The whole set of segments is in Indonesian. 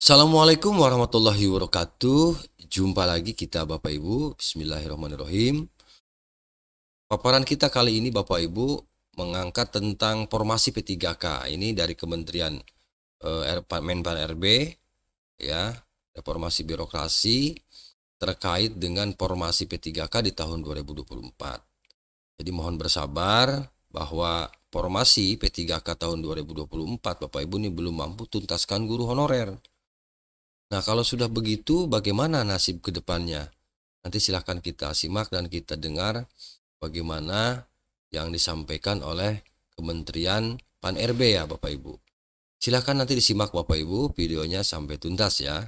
Assalamualaikum warahmatullahi wabarakatuh. Jumpa lagi kita Bapak Ibu. Bismillahirrahmanirrahim. Paparan kita kali ini Bapak Ibu mengangkat tentang formasi P3K. Ini dari Kementerian eh, Menpan RB ya, reformasi birokrasi terkait dengan formasi P3K di tahun 2024. Jadi mohon bersabar bahwa formasi P3K tahun 2024 Bapak Ibu ini belum mampu tuntaskan guru honorer Nah, kalau sudah begitu, bagaimana nasib ke depannya? Nanti silahkan kita simak dan kita dengar bagaimana yang disampaikan oleh Kementerian Pan-RB ya Bapak Ibu. Silahkan nanti disimak Bapak Ibu videonya sampai tuntas ya.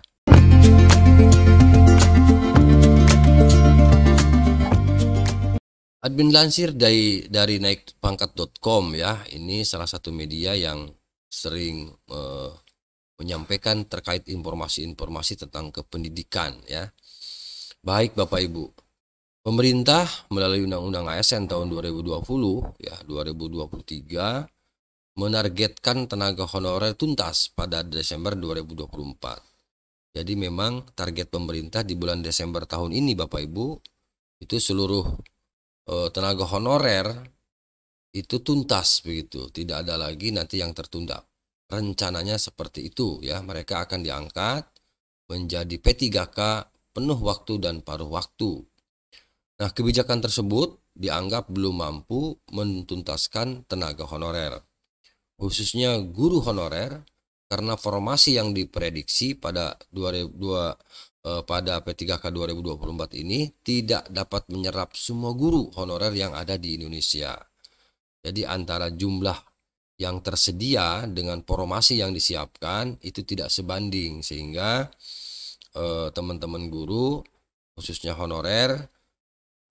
Admin lansir dari, dari naikpangkat.com ya, ini salah satu media yang sering eh, menyampaikan terkait informasi-informasi tentang kependidikan ya. Baik Bapak Ibu. Pemerintah melalui Undang-Undang ASN tahun 2020 ya 2023 menargetkan tenaga honorer tuntas pada Desember 2024. Jadi memang target pemerintah di bulan Desember tahun ini Bapak Ibu itu seluruh eh, tenaga honorer itu tuntas begitu, tidak ada lagi nanti yang tertunda rencananya seperti itu ya. Mereka akan diangkat menjadi P3K penuh waktu dan paruh waktu. Nah, kebijakan tersebut dianggap belum mampu menuntaskan tenaga honorer, khususnya guru honorer karena formasi yang diprediksi pada 2002 eh, pada P3K 2024 ini tidak dapat menyerap semua guru honorer yang ada di Indonesia. Jadi antara jumlah yang tersedia dengan formasi yang disiapkan itu tidak sebanding sehingga eh, teman-teman guru khususnya honorer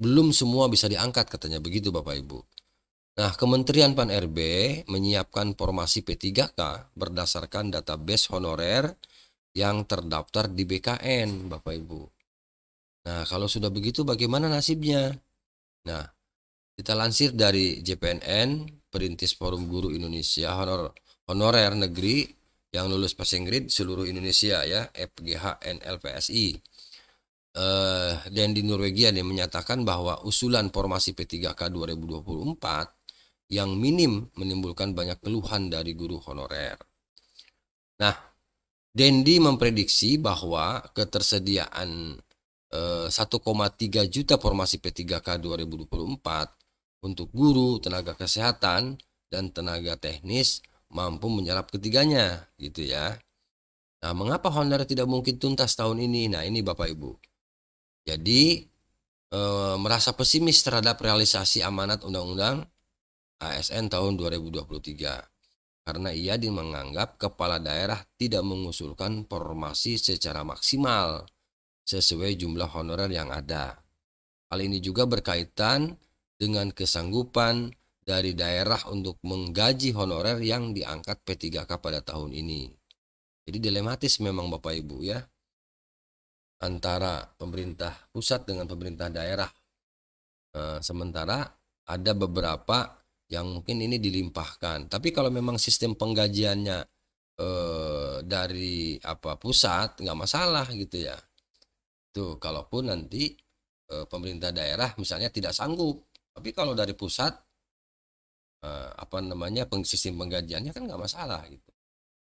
belum semua bisa diangkat katanya begitu Bapak Ibu. Nah, Kementerian Pan-RB menyiapkan formasi P3K berdasarkan database honorer yang terdaftar di BKN, Bapak Ibu. Nah, kalau sudah begitu bagaimana nasibnya? Nah, kita lansir dari JPNN perintis Forum Guru Indonesia honor honorer negeri yang lulus passing grade seluruh Indonesia ya FGH NLPSI uh, eh, dan di Norwegia dia menyatakan bahwa usulan formasi P3K 2024 yang minim menimbulkan banyak keluhan dari guru honorer. Nah, Dendi memprediksi bahwa ketersediaan 1,3 eh, juta formasi P3K 2024 untuk guru, tenaga kesehatan, dan tenaga teknis mampu menyerap ketiganya, gitu ya. Nah, mengapa honorer tidak mungkin tuntas tahun ini? Nah, ini Bapak Ibu. Jadi, e, merasa pesimis terhadap realisasi amanat Undang-Undang ASN tahun 2023 karena ia menganggap kepala daerah tidak mengusulkan formasi secara maksimal sesuai jumlah honorer yang ada. Hal ini juga berkaitan dengan kesanggupan dari daerah untuk menggaji honorer yang diangkat P3K pada tahun ini. Jadi dilematis memang Bapak Ibu ya antara pemerintah pusat dengan pemerintah daerah. Eh, sementara ada beberapa yang mungkin ini dilimpahkan. Tapi kalau memang sistem penggajiannya eh, dari apa pusat nggak masalah gitu ya. Tuh kalaupun nanti eh, pemerintah daerah misalnya tidak sanggup tapi kalau dari pusat eh, apa namanya sistem penggajiannya kan nggak masalah gitu.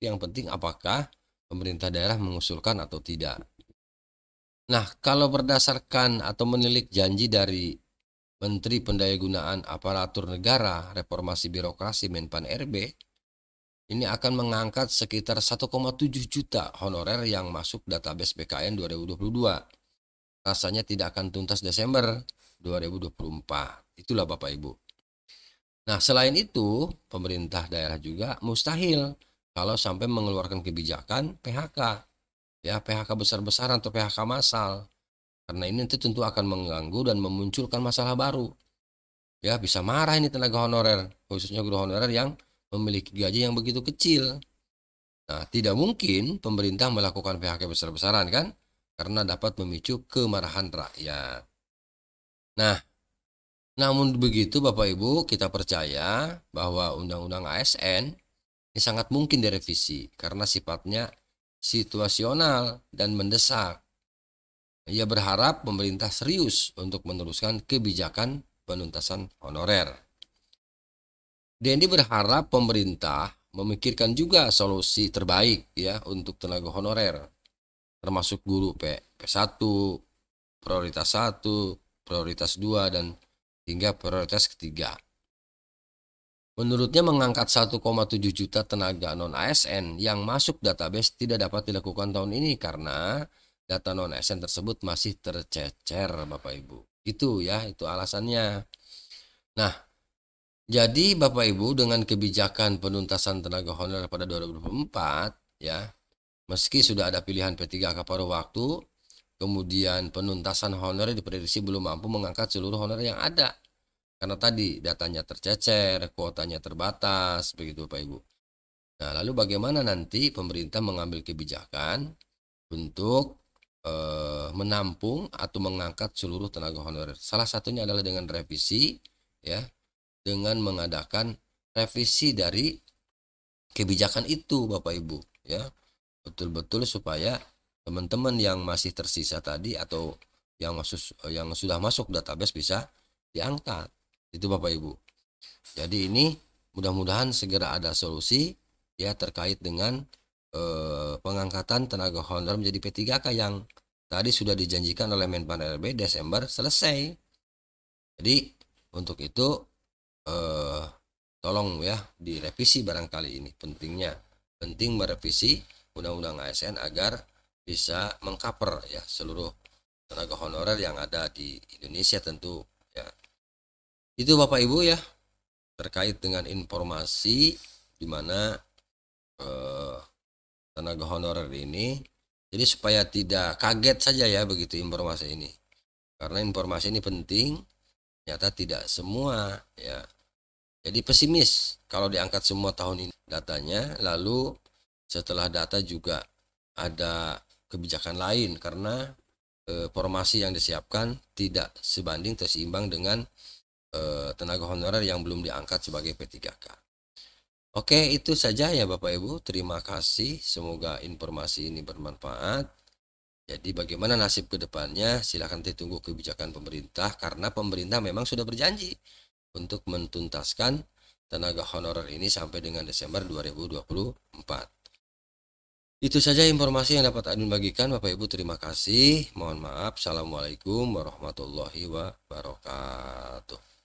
Yang penting apakah pemerintah daerah mengusulkan atau tidak. Nah, kalau berdasarkan atau menilik janji dari Menteri Pendayagunaan Aparatur Negara Reformasi Birokrasi Menpan RB ini akan mengangkat sekitar 1,7 juta honorer yang masuk database BKN 2022. Rasanya tidak akan tuntas Desember 2024. Itulah Bapak Ibu. Nah, selain itu, pemerintah daerah juga mustahil kalau sampai mengeluarkan kebijakan PHK. Ya, PHK besar-besaran atau PHK massal. Karena ini nanti tentu akan mengganggu dan memunculkan masalah baru. Ya, bisa marah ini tenaga honorer, khususnya guru honorer yang memiliki gaji yang begitu kecil. Nah, tidak mungkin pemerintah melakukan PHK besar-besaran kan? Karena dapat memicu kemarahan rakyat. Nah, namun begitu Bapak Ibu, kita percaya bahwa Undang-Undang ASN ini sangat mungkin direvisi karena sifatnya situasional dan mendesak. Ia berharap pemerintah serius untuk meneruskan kebijakan penuntasan honorer. Dendi berharap pemerintah memikirkan juga solusi terbaik ya untuk tenaga honorer termasuk guru P, P1, prioritas 1, prioritas dua dan hingga prioritas ketiga. Menurutnya mengangkat 1,7 juta tenaga non-ASN yang masuk database tidak dapat dilakukan tahun ini karena data non-ASN tersebut masih tercecer Bapak Ibu. Itu ya, itu alasannya. Nah, jadi Bapak Ibu dengan kebijakan penuntasan tenaga honorer pada 2024 ya, meski sudah ada pilihan P3K paruh waktu, kemudian penuntasan honor diprediksi belum mampu mengangkat seluruh honor yang ada karena tadi datanya tercecer, kuotanya terbatas, begitu bapak Ibu. Nah, lalu bagaimana nanti pemerintah mengambil kebijakan untuk eh, menampung atau mengangkat seluruh tenaga honorer? Salah satunya adalah dengan revisi, ya, dengan mengadakan revisi dari kebijakan itu, Bapak Ibu, ya, betul-betul supaya teman-teman yang masih tersisa tadi atau yang masuk yang sudah masuk database bisa diangkat. Itu Bapak Ibu. Jadi ini mudah-mudahan segera ada solusi ya terkait dengan eh, pengangkatan tenaga honorer menjadi P3K yang tadi sudah dijanjikan oleh Menpan RB Desember selesai. Jadi untuk itu eh, tolong ya direvisi barangkali ini pentingnya penting merevisi undang-undang ASN agar bisa mengcover ya seluruh tenaga honorer yang ada di Indonesia tentu ya. Itu Bapak Ibu ya terkait dengan informasi di mana eh, tenaga honorer ini jadi supaya tidak kaget saja ya begitu informasi ini. Karena informasi ini penting, nyata tidak semua ya. Jadi pesimis kalau diangkat semua tahun ini datanya, lalu setelah data juga ada kebijakan lain karena e, formasi yang disiapkan tidak sebanding terseimbang dengan e, tenaga honorer yang belum diangkat sebagai P3K. Oke, itu saja ya Bapak Ibu. Terima kasih. Semoga informasi ini bermanfaat. Jadi bagaimana nasib ke depannya? Silahkan ditunggu kebijakan pemerintah karena pemerintah memang sudah berjanji untuk mentuntaskan tenaga honorer ini sampai dengan Desember 2024. Itu saja informasi yang dapat Adin bagikan. Bapak Ibu terima kasih. Mohon maaf. Assalamualaikum warahmatullahi wabarakatuh.